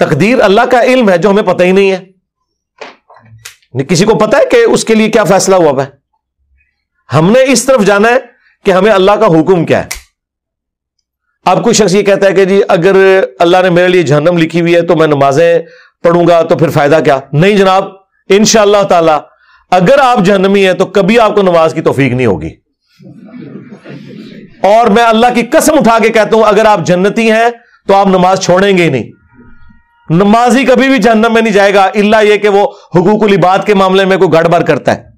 तकदीर अल्लाह का इल्म है जो हमें पता ही नहीं है किसी को पता है कि उसके लिए क्या फैसला हुआ है हमने इस तरफ जाना है कि हमें अल्लाह का हुक्म क्या है अब कोई शख्स ये कहता है कि जी अगर अल्लाह ने मेरे लिए जहनम लिखी हुई है तो मैं नमाजें पढ़ूंगा तो फिर फायदा क्या नहीं जनाब इन तला अगर आप जहनमी है तो कभी आपको नमाज की तोफीक नहीं होगी और मैं अल्लाह की कसम उठा के कहता हूं अगर आप जन्नती हैं तो आप नमाज छोड़ेंगे ही नहीं नमाजी कभी भी जहनम में नहीं जाएगा इल्ला ये कि वो हकूकुल इबाद के मामले में कोई गड़बड़ करता है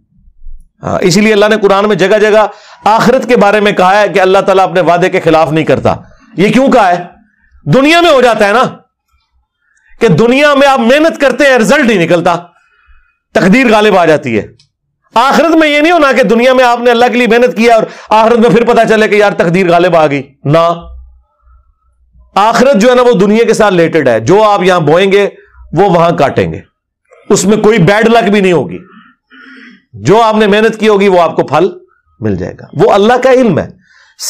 हाँ, इसीलिए अल्लाह ने कुरान में जगह जगह आखिरत के बारे में कहा है कि अल्लाह ताला अपने वादे के खिलाफ नहीं करता ये क्यों कहा है दुनिया में हो जाता है ना कि दुनिया में आप मेहनत करते हैं रिजल्ट नहीं निकलता तकदीर गालिब आ जाती है आखिरत में यह नहीं होना कि दुनिया में आपने अल्लाह के लिए मेहनत किया और आखिरत में फिर पता चले कि यार तकदीर गालिब आ गई ना आखिरत जो है ना वो दुनिया के साथ रिलेटेड है जो आप यहां बोएंगे वो वहां काटेंगे उसमें कोई बैड लक भी नहीं होगी जो आपने मेहनत की होगी वो आपको फल मिल जाएगा वो अल्लाह का इल्म है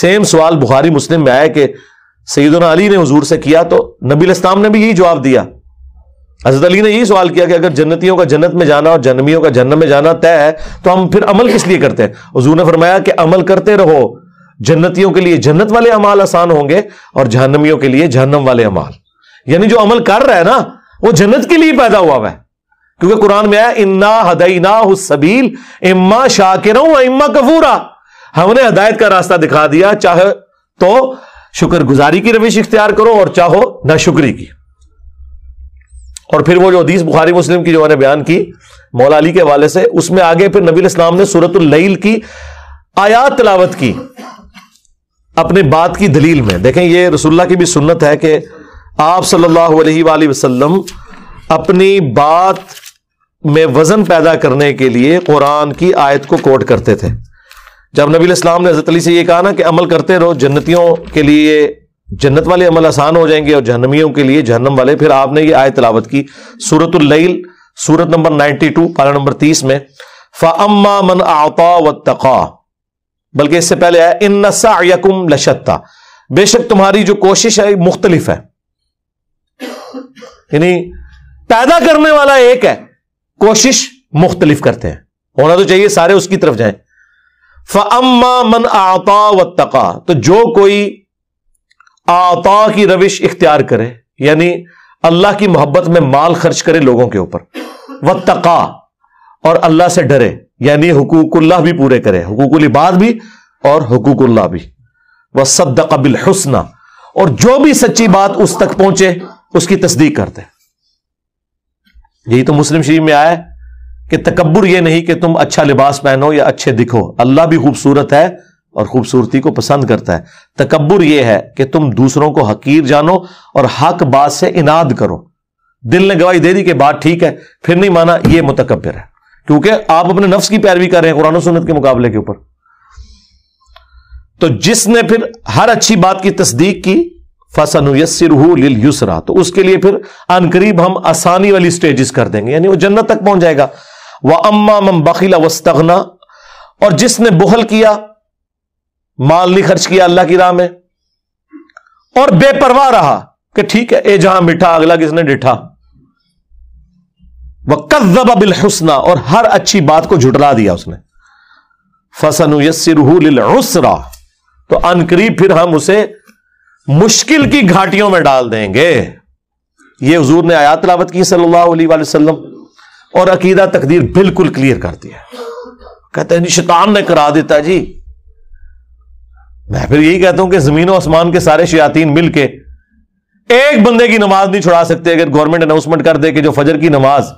सेम सवाल बुहारी मुस्लिम में आया कि सईदना अली ने हजूर से किया तो नबी इस्लाम ने भी यही जवाब दिया हजरत अली ने यही सवाल किया कि अगर जन्नतियों का जन्नत में जाना और जन्मियों का जन्म में जाना तय है तो हम फिर अमल किस लिए करते हैं हजूर ने फरमाया कि अमल करते रहो जन्नतियों के लिए जन्नत वाले अमाल आसान होंगे और जहनमियों के लिए जहनम वाले अमाल यानी जो अमल कर रहा है ना वो जन्नत के लिए पैदा हुआ है क्योंकि कुरान में आया इन्ना हदईना सबील इम्मा शाकिर इम्मा कफूरा हमने हदायत का रास्ता दिखा दिया चाहे तो शुक्रगुजारी की रविश इख्तियार करो और चाहो ना शुक्री की और फिर वो जो हदीस बुखारी मुस्लिम की जो मैंने बयान की मौला अली के हवाले से उसमें आगे फिर नबी इस्लाम ने सूरत लईल की आयात तलावत की अपने बात की दलील में देखें ये रसुल्ला की भी सुन्नत है कि आप सल्लल्लाहु अलैहि वसल्लम अपनी बात में वजन पैदा करने के लिए कुरान की आयत को कोट करते थे जब नबी इस्लाम ने हजरत अली से ये कहा ना कि अमल करते रहो जन्नतियों के लिए जन्नत वाले अमल आसान हो जाएंगे और जहनमियों के लिए जहनम वाले फिर आपने ये आयत तलावत की सूरतुल्लईल सूरत नंबर टू पारा नंबर तीस में फम्मा मन आता व तका बल्कि इससे पहले आया इन नसाकुम लशत्ता बेशक तुम्हारी जो कोशिश है मुख्तलिफ है यानी पैदा करने वाला एक है कोशिश मुख्तलिफ करते हैं होना तो चाहिए सारे उसकी तरफ जाए फम्मा मन आता व तका तो जो कोई आता की रविश इख्तियार करे यानी अल्लाह की मोहब्बत में माल खर्च करे लोगों के ऊपर व तका और अल्लाह से डरे यानी हकूकुल्लाह भी पूरे करे हकूकुल इबाद भी और हकूकुल्लाह भी वह सद्दक बिल हुसना और जो भी सच्ची बात उस तक पहुंचे उसकी तस्दीक करते यही तो मुस्लिम शरीफ में आया कि तकबर यह नहीं कि तुम अच्छा लिबास पहनो या अच्छे दिखो अल्लाह भी खूबसूरत है और खूबसूरती को पसंद करता है तकबर यह है कि तुम दूसरों को हकीर जानो और हक बात से इनाद करो दिल ने गवाही दे दी कि बात ठीक है फिर नहीं माना यह मुतकबर है क्योंकि आप अपने नफ्स की पैरवी कर रहे हैं कुरान सुनत के मुकाबले के ऊपर तो जिसने फिर हर अच्छी बात की तस्दीक की फसनुयसर लिल युसरा तो उसके लिए फिर अनकरीब हम आसानी वाली स्टेज कर देंगे यानी वो जन्नत तक पहुंच जाएगा वह अम्मा मम बखिला वस्तगना और जिसने बुहल किया माल नहीं खर्च किया अल्लाह की राह में और बेपरवाह रहा कि ठीक है ए जहां मिठा अगला किसने डिठा वक्जबा बिलहसना और हर अच्छी बात को झुटला दिया उसने फसन हुसरा तो अनकरीब फिर हम उसे मुश्किल की घाटियों में डाल देंगे ये हजूर ने आयात लावत की सल्लल्लाहु अलैहि और अकीदा तकदीर बिल्कुल क्लियर कर दिया कहते हैं शैतान ने करा देता जी मैं फिर यही कहता हूं कि जमीन और आसमान के सारे शयातीन मिलके एक बंदे की नमाज नहीं छुड़ा सकते अगर गवर्नमेंट अनाउंसमेंट कर दे कि जो फजर की नमाज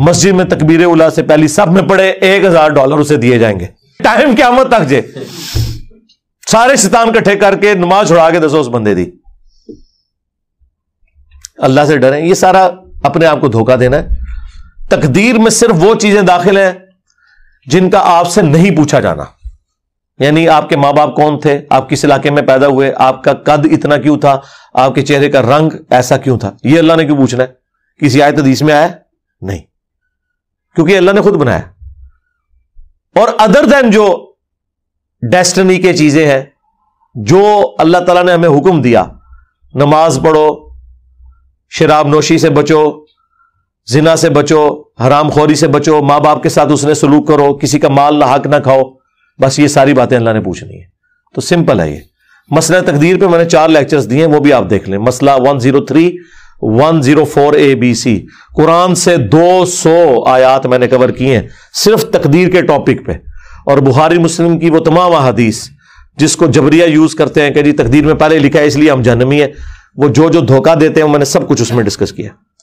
मस्जिद में तकबीर उला से पहली सब में पड़े एक हजार डॉलर उसे दिए जाएंगे टाइम क्या मत तक जे सारे शतान इकट्ठे करके नमाज छुड़ा के दसो उस बंदे दी अल्लाह से डरें ये सारा अपने आप को धोखा देना है तकदीर में सिर्फ वो चीजें दाखिल हैं जिनका आपसे नहीं पूछा जाना यानी आपके मां बाप कौन थे आप किस इलाके में पैदा हुए आपका कद इतना क्यों था आपके चेहरे का रंग ऐसा क्यों था ये अल्लाह ने क्यों पूछना है किसी आयत हदीस में आया नहीं क्योंकि अल्लाह ने खुद बनाया और अदर देन जो डेस्टनी के चीजें हैं जो अल्लाह तला ने हमें हुक्म दिया नमाज पढ़ो शराब नोशी से बचो जिना से बचो हराम खोरी से बचो माँ बाप के साथ उसने सलूक करो किसी का माल ना लाक ना खाओ बस ये सारी बातें अल्लाह ने पूछनी है तो सिंपल है ये मसला तकदीर पे मैंने चार लेक्चर्स दिए हैं वो भी आप देख लें मसला one zero three 104 A B C Quran से 200 आयात मैंने कवर की हैं सिर्फ तकदीर के टॉपिक पे और बुहारी मुस्लिम की वो तमाम अदीस जिसको जबरिया यूज करते हैं कि जी तकदीर में पहले लिखा है इसलिए हम जहनमी है वो जो जो धोखा देते हैं मैंने सब कुछ उसमें डिस्कस किया